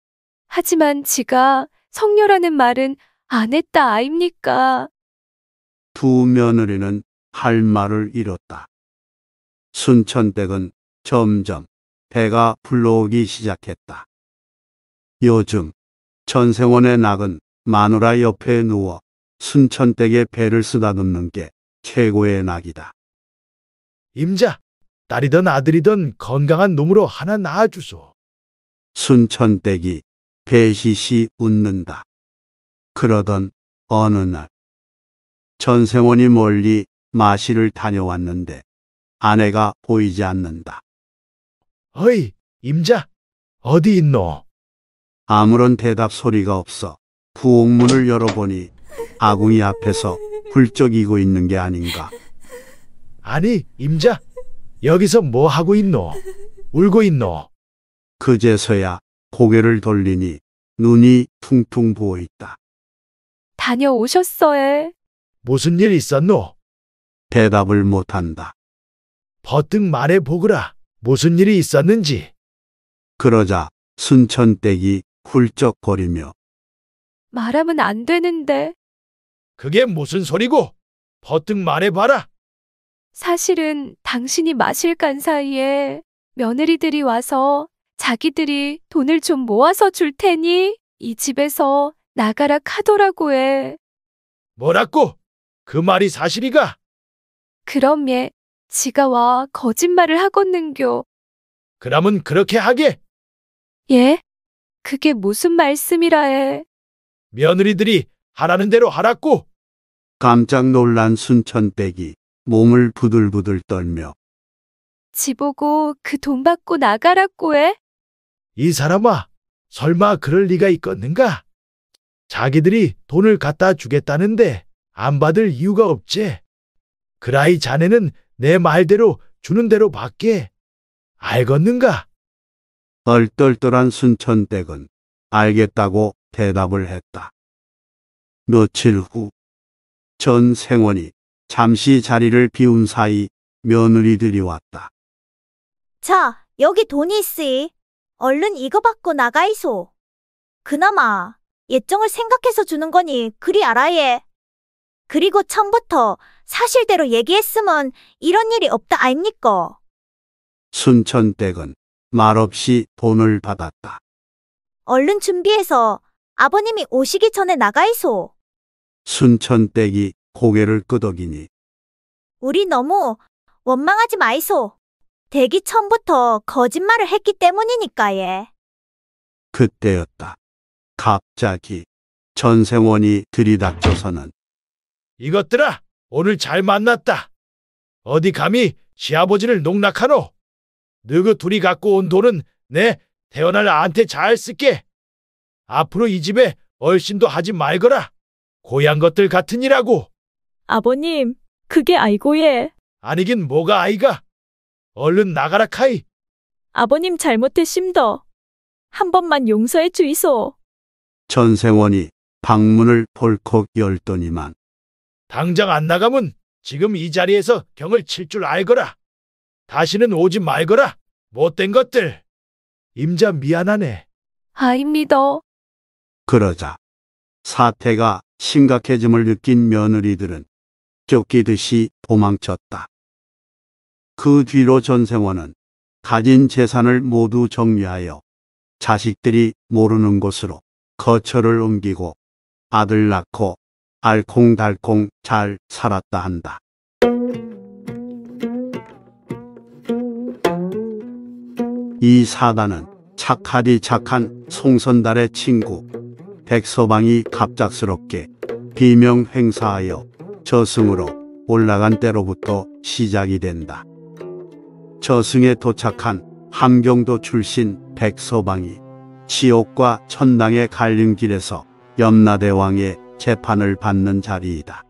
하지만 지가 성녀라는 말은 안 했다 아입니까? 두 며느리는 할 말을 잃었다. 순천댁은 점점 배가 불러오기 시작했다. 요즘 전생원의 낙은 마누라 옆에 누워 순천댁의 배를 쓰다듬는 게 최고의 낙이다. 임자, 딸이든 아들이든 건강한 놈으로 하나 낳아주소. 순천댁이 배시시 웃는다. 그러던 어느 날 전생원이 멀리 마실을 다녀왔는데 아내가 보이지 않는다. 어이, 임자, 어디 있노? 아무런 대답 소리가 없어 부엌문을 열어보니 아궁이 앞에서 훌쩍이고 있는 게 아닌가. 아니, 임자, 여기서 뭐 하고 있노? 울고 있노? 그제서야 고개를 돌리니 눈이 퉁퉁 부어 있다. 다녀오셨어에 무슨 일 있었노? 대답을 못한다. 버뜩 말해 보거라. 무슨 일이 있었는지. 그러자 순천댁이 훌쩍거리며 말하면 안 되는데. 그게 무슨 소리고? 버뜩 말해 봐라. 사실은 당신이 마실 간 사이에 며느리들이 와서 자기들이 돈을 좀 모아서 줄 테니 이 집에서 나가라 카더라고 해. 뭐라고? 그 말이 사실이가? 그럼 예, 지가 와 거짓말을 하겄는교. 그럼면 그렇게 하게. 예? 그게 무슨 말씀이라 해. 며느리들이 하라는 대로 하라고. 깜짝 놀란 순천빼기. 몸을 부들부들 떨며 집 오고 그 돈 받고 나가라고 해? 이 사람아, 설마 그럴 리가 있겠는가? 자기들이 돈을 갖다 주겠다는데 안 받을 이유가 없지. 그라이 자네는 내 말대로 주는 대로 받게. 알겠는가? 떨떨떨한 순천댁은 알겠다고 대답을 했다. 며칠 후, 전 생원이 잠시 자리를 비운 사이 며느리들이 왔다. 자, 여기 돈이 있으이. 얼른 이거 받고 나가이소. 그나마 예정을 생각해서 주는 거니 그리 알아예. 그리고 처음부터 사실대로 얘기했으면 이런 일이 없다 아입니까? 순천댁은 말없이 돈을 받았다. 얼른 준비해서 아버님이 오시기 전에 나가이소. 순천댁이 고개를 끄덕이니 우리 너무 원망하지 마이소. 대기 처음부터 거짓말을 했기 때문이니까 예. 그때였다. 갑자기 전생원이 들이닥쳐서는 이것들아, 오늘 잘 만났다. 어디 감히 시아버지를 농락하노? 너그 둘이 갖고 온 돈은 내 태어날 아한테 잘 쓸게. 앞으로 이 집에 얼씬도 하지 말거라. 고향 것들 같으니라고. 아버님, 그게 아이고예. 아니긴 뭐가 아이가. 얼른 나가라 카이. 아버님 잘못해 심더. 한 번만 용서해 주이소. 전생원이 방문을 벌컥 열더니만 당장 안 나가면 지금 이 자리에서 경을 칠 줄 알거라. 다시는 오지 말거라. 못된 것들. 임자 미안하네. 아입니다. 그러자 사태가 심각해짐을 느낀 며느리들은 쫓기듯이 도망쳤다. 그 뒤로 전생원은 가진 재산을 모두 정리하여 자식들이 모르는 곳으로 거처를 옮기고 아들 낳고 알콩달콩 잘 살았다 한다. 이 사단은 착하디 착한 송선달의 친구 백서방이 갑작스럽게 비명 행사하여 저승으로 올라간 때로부터 시작이 된다. 저승에 도착한 함경도 출신 백서방이 지옥과 천당의 갈림길에서 염라대왕의 재판을 받는 자리이다.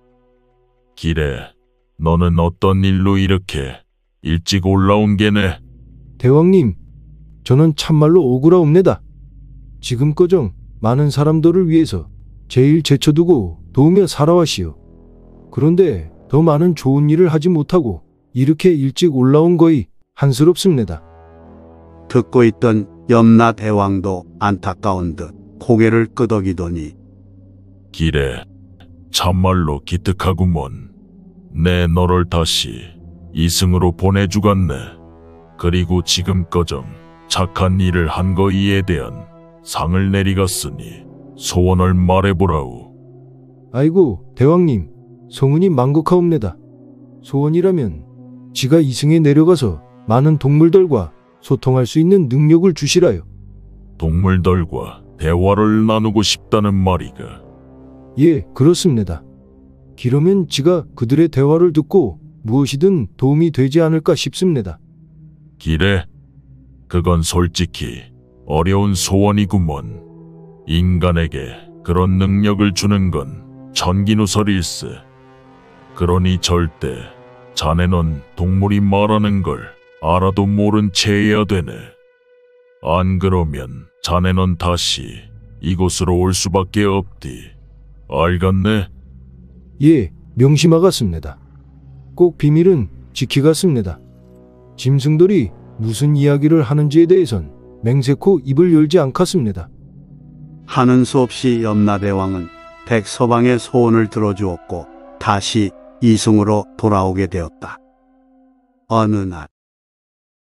길에 너는 어떤 일로 이렇게 일찍 올라온 게네? 대왕님, 저는 참말로 억울라옵니다 지금 꺼정 많은 사람들을 위해서 제일 제쳐두고 도우며 살아왔시오. 그런데 더 많은 좋은 일을 하지 못하고 이렇게 일찍 올라온 거이 한스럽습니다. 듣고 있던 염라 대왕도 안타까운 듯 고개를 끄덕이더니 길에 참말로 기특하구먼. 내 너를 다시 이승으로 보내주겠네. 그리고 지금거정 착한 일을 한 거이에 대한 상을 내리갔으니 소원을 말해보라우. 아이고 대왕님 성은이 만극하옵니다. 소원이라면 지가 이승에 내려가서 많은 동물들과 소통할 수 있는 능력을 주시라요. 동물들과 대화를 나누고 싶다는 말이가. 예, 그렇습니다. 기러면 지가 그들의 대화를 듣고 무엇이든 도움이 되지 않을까 싶습니다. 기래? 그건 솔직히 어려운 소원이구먼. 인간에게 그런 능력을 주는 건 전기누설 일스. 그러니 절대 자네는 동물이 말하는 걸 알아도 모른 채 해야 되네. 안 그러면 자네는 다시 이곳으로 올 수밖에 없디. 알겠네? 예, 명심하겠습니다. 꼭 비밀은 지키겠습니다. 짐승들이 무슨 이야기를 하는지에 대해선 맹세코 입을 열지 않겠습니다. 하는 수 없이 염라대왕은 백서방의 소원을 들어주었고 다시 이승으로 돌아오게 되었다. 어느 날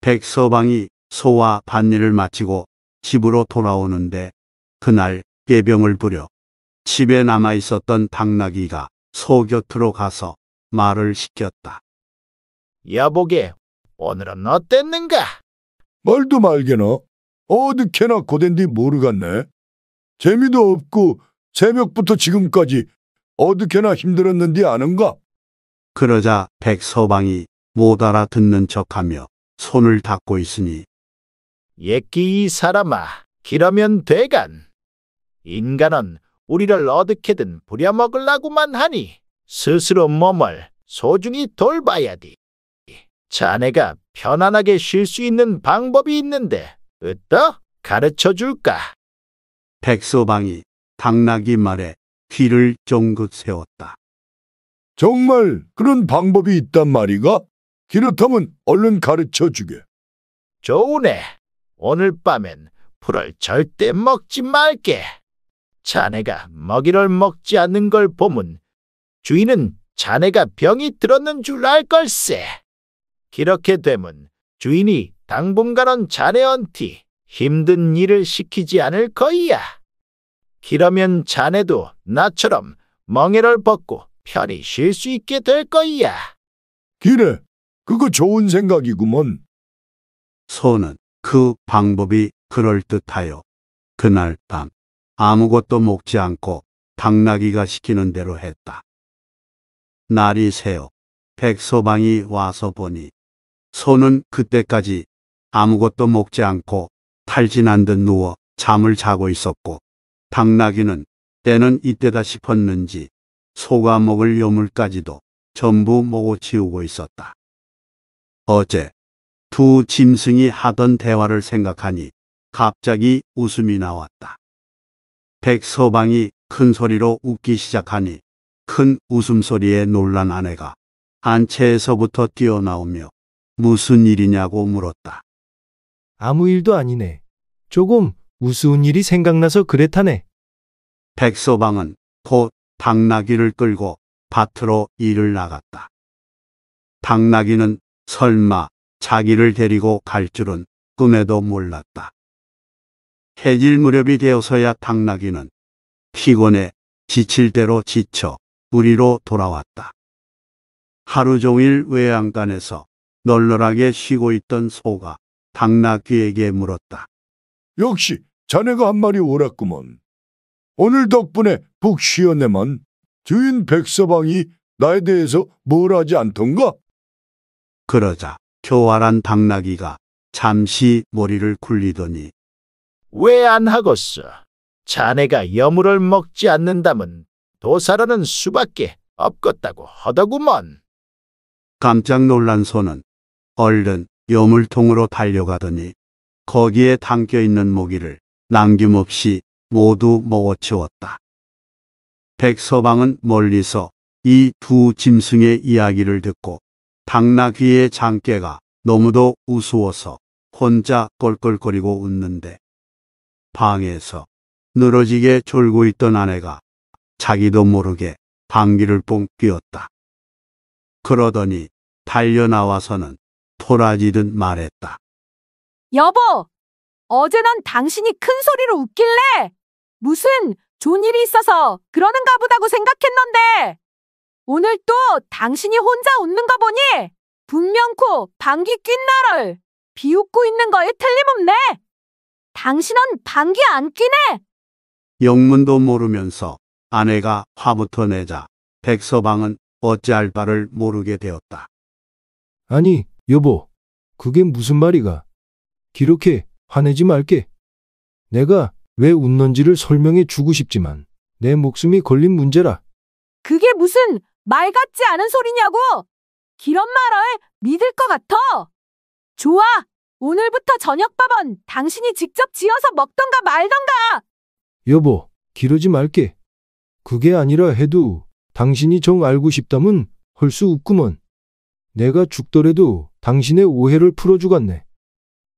백서방이 소와 반일을 마치고 집으로 돌아오는데 그날 예병을 부려 집에 남아 있었던 당나귀가 소 곁으로 가서 말을 시켰다. 여보게, 오늘은 어땠는가? 말도 말게나. 어둡게나 고된디 모르겠네. 재미도 없고 새벽부터 지금까지 어둡게나 힘들었는디 아는가? 그러자 백서방이 못 알아듣는 척하며 손을 닦고 있으니 예끼 이 사람아 기러면 되간 인간은 우리를 어떻게든 부려먹으려고만 하니 스스로 몸을 소중히 돌봐야지 자네가 편안하게 쉴 수 있는 방법이 있는데 어떠 가르쳐 줄까 백서방이 당나귀 말에 귀를 쫑긋 세웠다 정말 그런 방법이 있단 말이가? 그렇다면 얼른 가르쳐 주게. 좋으네. 오늘 밤엔 풀을 절대 먹지 말게. 자네가 먹이를 먹지 않는 걸 보면 주인은 자네가 병이 들었는 줄 알 걸세. 그렇게 되면 주인이 당분간은 자네한테 힘든 일을 시키지 않을 거야. 그러면 자네도 나처럼 멍에를 벗고 편히 쉴 수 있게 될 거야. 기래, 그거 좋은 생각이구먼. 소는 그 방법이 그럴듯하여 그날 밤 아무것도 먹지 않고 당나귀가 시키는 대로 했다. 날이 새어 백소방이 와서 보니 소는 그때까지 아무것도 먹지 않고 탈진한 듯 누워 잠을 자고 있었고 당나귀는 때는 이때다 싶었는지 소가 먹을 요물까지도 전부 모고 치우고 있었다. 어제 두 짐승이 하던 대화를 생각하니 갑자기 웃음이 나왔다. 백서방이 큰 소리로 웃기 시작하니 큰 웃음소리에 놀란 아내가 안채에서부터 뛰어나오며 무슨 일이냐고 물었다. 아무 일도 아니네. 조금 우스운 일이 생각나서 그랬다네. 백서방은 곧 당나귀를 끌고 밭으로 일을 나갔다. 당나귀는 설마 자기를 데리고 갈 줄은 꿈에도 몰랐다. 해질 무렵이 되어서야 당나귀는 피곤해 지칠 대로 지쳐 우리로 돌아왔다. 하루 종일 외양간에서 널널하게 쉬고 있던 소가 당나귀에게 물었다. 역시 자네가 한 마리 오랐구먼. 오늘 덕분에 푹 쉬었네만 주인 백서방이 나에 대해서 뭘 하지 않던가? 그러자 교활한 당나귀가 잠시 머리를 굴리더니 왜 안 하겠어? 자네가 여물을 먹지 않는다면 도사라는 수밖에 없겠다고 하더구먼. 깜짝 놀란 소는 얼른 여물통으로 달려가더니 거기에 담겨 있는 모기를 남김없이 모두 먹어치웠다. 백서방은 멀리서 이 두 짐승의 이야기를 듣고 당나귀의 장깨가 너무도 우스워서 혼자 껄껄거리고 웃는데 방에서 늘어지게 졸고 있던 아내가 자기도 모르게 방귀를 뽕 뀌었다. 그러더니 달려나와서는 토라지듯 말했다. 여보! 어제 난 당신이 큰 소리로 웃길래 무슨 좋은 일이 있어서 그러는가 보다고 생각했는데 오늘 또 당신이 혼자 웃는가 보니 분명코 방귀 뀐 나를 비웃고 있는 거에 틀림없네. 당신은 방귀 안뀌네 영문도 모르면서 아내가 화부터 내자 백서방은 어찌할 바를 모르게 되었다. 아니, 여보, 그게 무슨 말이가? 기록해, 화내지 말게. 내가 왜 웃는지를 설명해 주고 싶지만 내 목숨이 걸린 문제라. 그게 무슨 말 같지 않은 소리냐고! 기런 말을 믿을 것 같아! 좋아! 오늘부터 저녁밥은 당신이 직접 지어서 먹던가 말던가! 여보, 기르지 말게. 그게 아니라 해도 당신이 정 알고 싶다면 헐수 없구먼. 내가 죽더라도 당신의 오해를 풀어주겠네.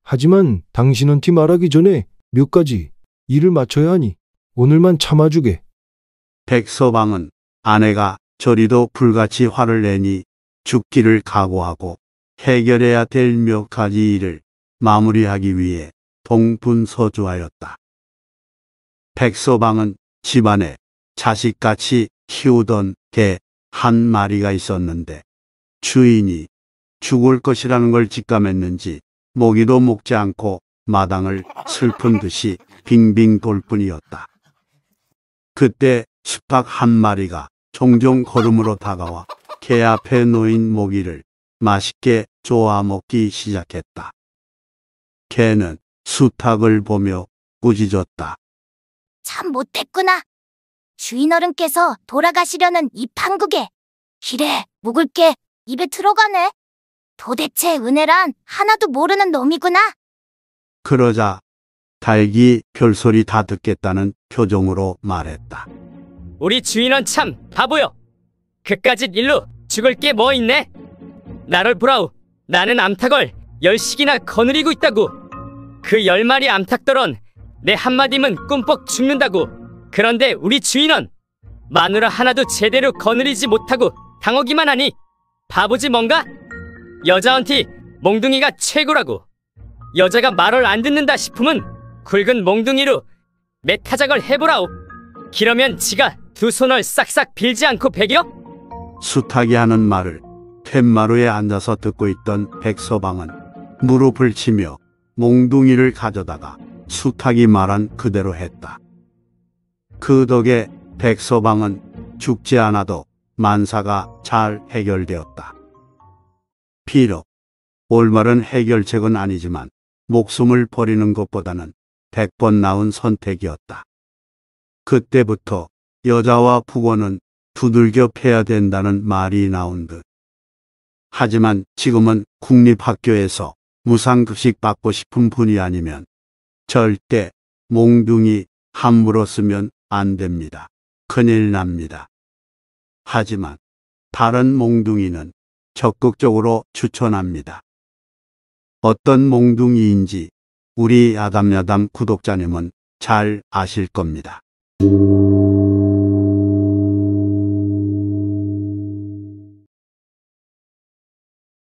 하지만 당신한테 말하기 전에 몇 가지 일을 마쳐야 하니 오늘만 참아주게. 백서방은 아내가 저리도 불같이 화를 내니 죽기를 각오하고 해결해야 될 몇 가지 일을 마무리하기 위해 동분서주하였다. 백서방은 집안에 자식같이 키우던 개 한 마리가 있었는데 주인이 죽을 것이라는 걸 직감했는지 모기도 먹지 않고 마당을 슬픈 듯이 빙빙 돌 뿐이었다. 그때 칩박 한 마리가 종종 걸음으로 다가와 개 앞에 놓인 모기를 맛있게 쪼아먹기 시작했다. 개는 수탉을 보며 꾸짖었다. 참 못했구나. 주인 어른께서 돌아가시려는 이 판국에 길에 묵을 게 입에 들어가네. 도대체 은혜란 하나도 모르는 놈이구나. 그러자 달기 별소리 다 듣겠다는 표정으로 말했다. 우리 주인은 참 바보여. 그까짓 일로 죽을 게 뭐 있네? 나를 보라우. 나는 암탉을 열식이나 거느리고 있다고. 그 열 마리 암탉들은 내 한마디면 꿈뻑 죽는다고. 그런데 우리 주인은 마누라 하나도 제대로 거느리지 못하고 당하기만 하니 바보지 뭔가? 여자한테 몽둥이가 최고라고. 여자가 말을 안 듣는다 싶으면 굵은 몽둥이로 메타작을 해보라오. 그러면 지가 두 손을 싹싹 빌지 않고 베겨? 수탉이 하는 말을 툇마루에 앉아서 듣고 있던 백서방은 무릎을 치며 몽둥이를 가져다가 수탉이 말한 그대로 했다. 그 덕에 백서방은 죽지 않아도 만사가 잘 해결되었다. 비록 올말은 해결책은 아니지만 목숨을 버리는 것보다는 100번 나온 선택이었다. 그때부터 여자와 부원은 두들겨 패야 된다는 말이 나온 듯. 하지만 지금은 국립학교에서 무상급식 받고 싶은 분이 아니면 절대 몽둥이 함부로 쓰면 안 됩니다. 큰일 납니다. 하지만 다른 몽둥이는 적극적으로 추천합니다. 어떤 몽둥이인지 우리 야담야담 구독자님은 잘 아실 겁니다.